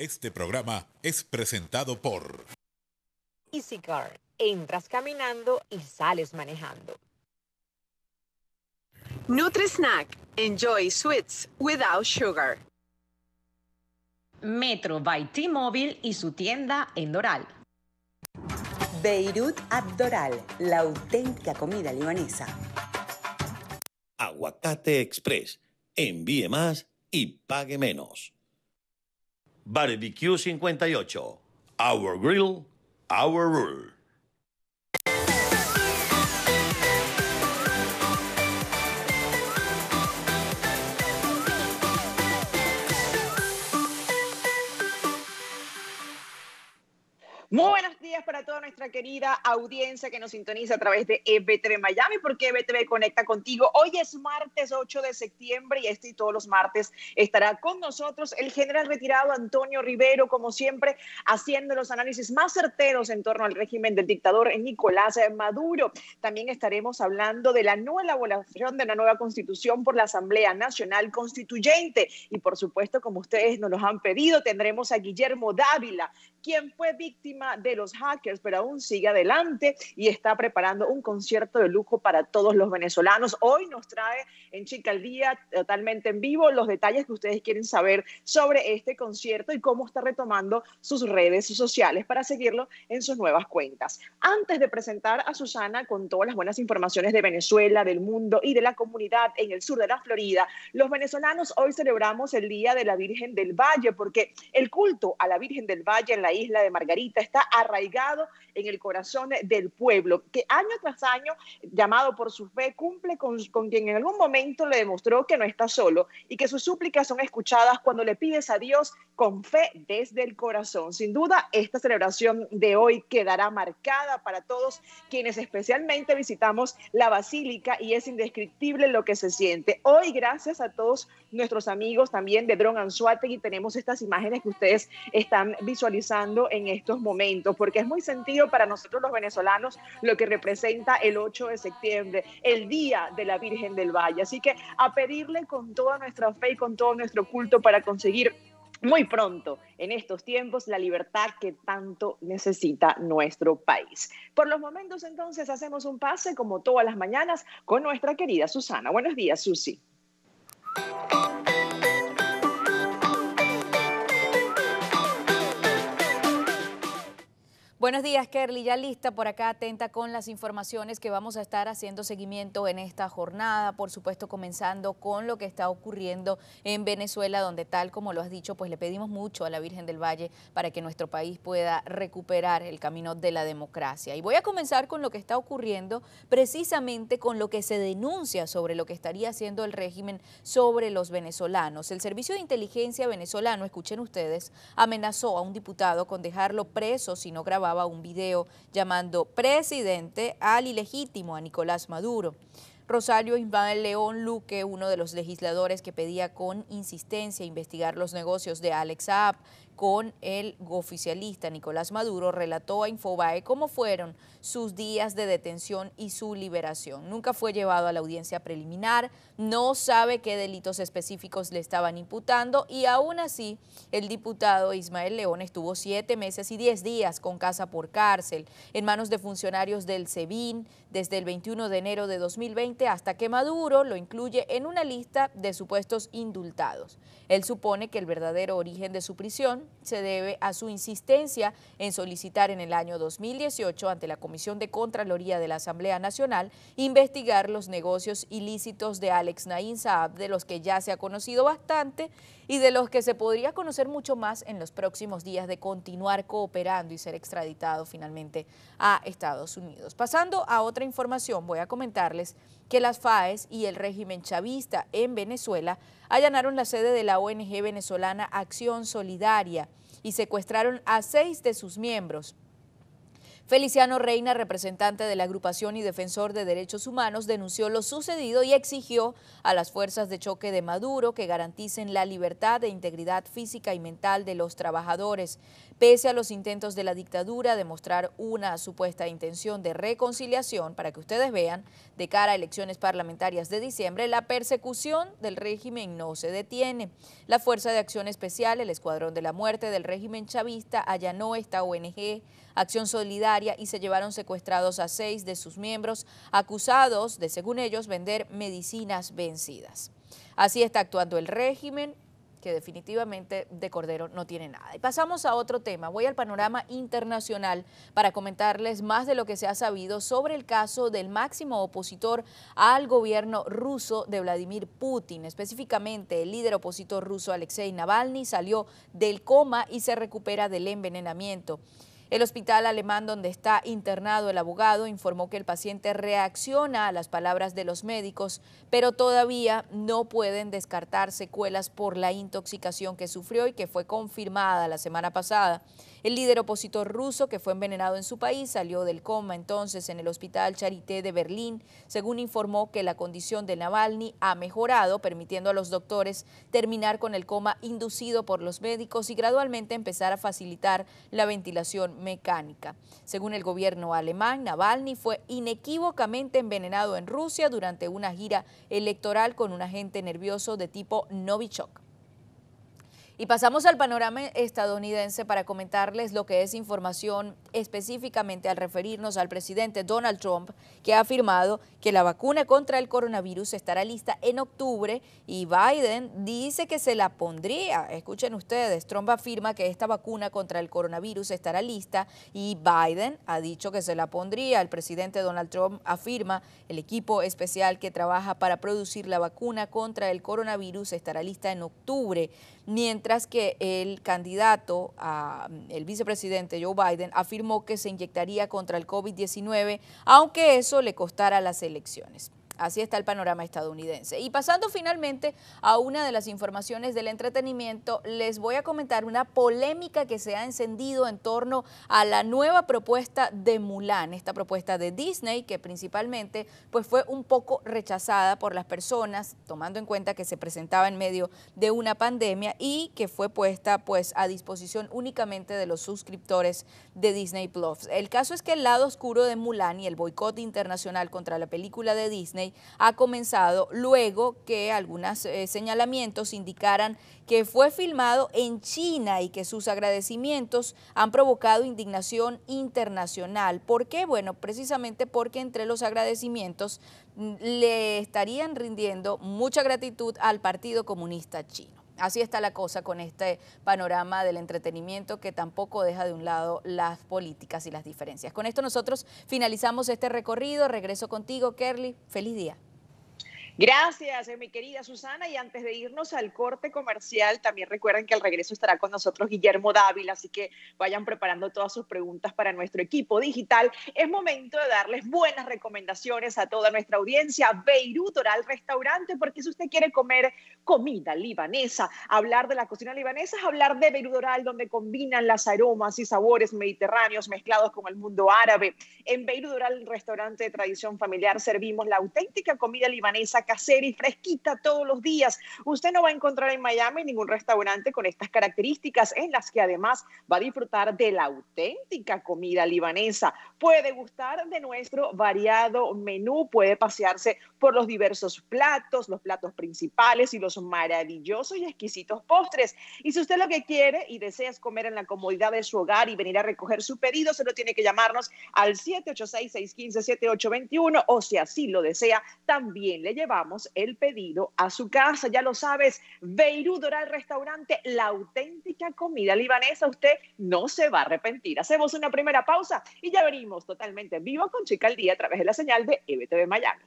Este programa es presentado por EasyCar. Entras caminando y sales manejando. Snack, Enjoy sweets without sugar. Metro by T-Mobile y su tienda en Doral. Beirut Abdoral, la auténtica comida libanesa. Aguacate Express. Envíe más y pague menos. Barbecue 58. Our Grill, Our Rule. a toda nuestra querida audiencia que nos sintoniza a través de EBTV Miami, porque EBTV conecta contigo. Hoy es martes 8 de septiembre y este y todos los martes estará con nosotros el general retirado Antonio Rivero, como siempre, haciendo los análisis más certeros en torno al régimen del dictador Nicolás Maduro. También estaremos hablando de la nueva elaboración de una nueva constitución por la Asamblea Nacional Constituyente. Y por supuesto, como ustedes nos lo han pedido, tendremos a Guillermo Dávila, quien fue víctima de los hackers, pero aún sigue adelante y está preparando un concierto de lujo para todos los venezolanos. Hoy nos trae en Chica al Día, totalmente en vivo, los detalles que ustedes quieren saber sobre este concierto y cómo está retomando sus redes sociales para seguirlo en sus nuevas cuentas. Antes de presentar a Susana con todas las buenas informaciones de Venezuela, del mundo y de la comunidad en el sur de la Florida, los venezolanos hoy celebramos el Día de la Virgen del Valle porque el culto a la Virgen del Valle en la la isla de Margarita, está arraigado en el corazón del pueblo, que año tras año, llamado por su fe, cumple con, quien en algún momento le demostró que no está solo y que sus súplicas son escuchadas cuando le pides a Dios con fe desde el corazón. Sin duda, esta celebración de hoy quedará marcada para todos quienes especialmente visitamos la basílica y es indescriptible lo que se siente. Hoy, gracias a todos nuestros amigos también de Dron y tenemos estas imágenes que ustedes están visualizando en estos momentos, porque es muy sentido para nosotros los venezolanos lo que representa el 8 de septiembre, el Día de la Virgen del Valle. Así que a pedirle con toda nuestra fe y con todo nuestro culto para conseguir muy pronto, en estos tiempos, la libertad que tanto necesita nuestro país. Por los momentos, entonces, hacemos un pase, como todas las mañanas, con nuestra querida Susana. Buenos días, Susi. Buenos días, Kerly. Ya lista por acá, atenta con las informaciones que vamos a estar haciendo seguimiento en esta jornada. Por supuesto, comenzando con lo que está ocurriendo en Venezuela, donde tal como lo has dicho, pues le pedimos mucho a la Virgen del Valle para que nuestro país pueda recuperar el camino de la democracia. Y voy a comenzar con lo que está ocurriendo precisamente con lo que se denuncia sobre lo que estaría haciendo el régimen sobre los venezolanos. El Servicio de Inteligencia venezolano, escuchen ustedes, amenazó a un diputado con dejarlo preso si no grababa un video llamando presidente al ilegítimo a Nicolás Maduro. Rosario Ismael León Luque, uno de los legisladores que pedía con insistencia investigar los negocios de Alex con el oficialista Nicolás Maduro, relató a Infobae cómo fueron sus días de detención y su liberación. Nunca fue llevado a la audiencia preliminar, no sabe qué delitos específicos le estaban imputando y aún así el diputado Ismael León estuvo siete meses y diez días con casa por cárcel en manos de funcionarios del SEBIN desde el 21 de enero de 2020 hasta que Maduro lo incluye en una lista de supuestos indultados. Él supone que el verdadero origen de su prisión se debe a su insistencia en solicitar en el año 2018 ante la Comisión de Contraloría de la Asamblea Nacional investigar los negocios ilícitos de Alex nain Saab, de los que ya se ha conocido bastante y de los que se podría conocer mucho más en los próximos días de continuar cooperando y ser extraditado finalmente a Estados Unidos. Pasando a otra información, voy a comentarles que las FAES y el régimen chavista en Venezuela allanaron la sede de la ONG venezolana Acción Solidaria y secuestraron a seis de sus miembros, Feliciano Reina, representante de la agrupación y defensor de derechos humanos, denunció lo sucedido y exigió a las fuerzas de choque de Maduro que garanticen la libertad e integridad física y mental de los trabajadores. Pese a los intentos de la dictadura de mostrar una supuesta intención de reconciliación, para que ustedes vean, de cara a elecciones parlamentarias de diciembre, la persecución del régimen no se detiene. La Fuerza de Acción Especial, el Escuadrón de la Muerte del régimen chavista, allanó esta ONG, Acción Solidaria, y se llevaron secuestrados a seis de sus miembros acusados de, según ellos, vender medicinas vencidas. Así está actuando el régimen que definitivamente de Cordero no tiene nada. Y pasamos a otro tema, voy al panorama internacional para comentarles más de lo que se ha sabido sobre el caso del máximo opositor al gobierno ruso de Vladimir Putin. Específicamente, el líder opositor ruso Alexei Navalny salió del coma y se recupera del envenenamiento. El hospital alemán donde está internado el abogado informó que el paciente reacciona a las palabras de los médicos, pero todavía no pueden descartar secuelas por la intoxicación que sufrió y que fue confirmada la semana pasada. El líder opositor ruso que fue envenenado en su país salió del coma entonces en el hospital Charité de Berlín, según informó que la condición de Navalny ha mejorado, permitiendo a los doctores terminar con el coma inducido por los médicos y gradualmente empezar a facilitar la ventilación mecánica. Según el gobierno alemán, Navalny fue inequívocamente envenenado en Rusia durante una gira electoral con un agente nervioso de tipo Novichok. Y pasamos al panorama estadounidense para comentarles lo que es información específicamente al referirnos al presidente Donald Trump, que ha afirmado que la vacuna contra el coronavirus estará lista en octubre y Biden dice que se la pondría. Escuchen ustedes, Trump afirma que esta vacuna contra el coronavirus estará lista y Biden ha dicho que se la pondría. El presidente Donald Trump afirma el equipo especial que trabaja para producir la vacuna contra el coronavirus estará lista en octubre, mientras tras que el candidato, a, mm, el vicepresidente Joe Biden, afirmó que se inyectaría contra el COVID-19, aunque eso le costara las elecciones. Así está el panorama estadounidense. Y pasando finalmente a una de las informaciones del entretenimiento, les voy a comentar una polémica que se ha encendido en torno a la nueva propuesta de Mulan, esta propuesta de Disney que principalmente pues fue un poco rechazada por las personas, tomando en cuenta que se presentaba en medio de una pandemia y que fue puesta pues a disposición únicamente de los suscriptores de Disney Plus. El caso es que el lado oscuro de Mulan y el boicot internacional contra la película de Disney ha comenzado luego que algunos eh, señalamientos indicaran que fue filmado en China y que sus agradecimientos han provocado indignación internacional. ¿Por qué? Bueno, precisamente porque entre los agradecimientos mm, le estarían rindiendo mucha gratitud al Partido Comunista Chino. Así está la cosa con este panorama del entretenimiento que tampoco deja de un lado las políticas y las diferencias. Con esto nosotros finalizamos este recorrido. Regreso contigo, Kerly. Feliz día. Gracias, eh, mi querida Susana. Y antes de irnos al corte comercial, también recuerden que al regreso estará con nosotros Guillermo Dávila, así que vayan preparando todas sus preguntas para nuestro equipo digital. Es momento de darles buenas recomendaciones a toda nuestra audiencia. Beirut Oral Restaurante, porque si usted quiere comer comida libanesa, hablar de la cocina libanesa es hablar de Beirut Oral, donde combinan las aromas y sabores mediterráneos mezclados con el mundo árabe. En Beirut Oral, restaurante de tradición familiar, servimos la auténtica comida libanesa casera y fresquita todos los días. Usted no va a encontrar en Miami ningún restaurante con estas características, en las que además va a disfrutar de la auténtica comida libanesa. Puede gustar de nuestro variado menú, puede pasearse por los diversos platos, los platos principales y los maravillosos y exquisitos postres. Y si usted lo que quiere y desea es comer en la comodidad de su hogar y venir a recoger su pedido, solo tiene que llamarnos al 786-615-7821 o si así lo desea, también le llevamos Vamos, el pedido a su casa. Ya lo sabes, Beirut Doral Restaurante, la auténtica comida libanesa. Usted no se va a arrepentir. Hacemos una primera pausa y ya venimos totalmente vivo con Chica al Día a través de la señal de EBTV Miami.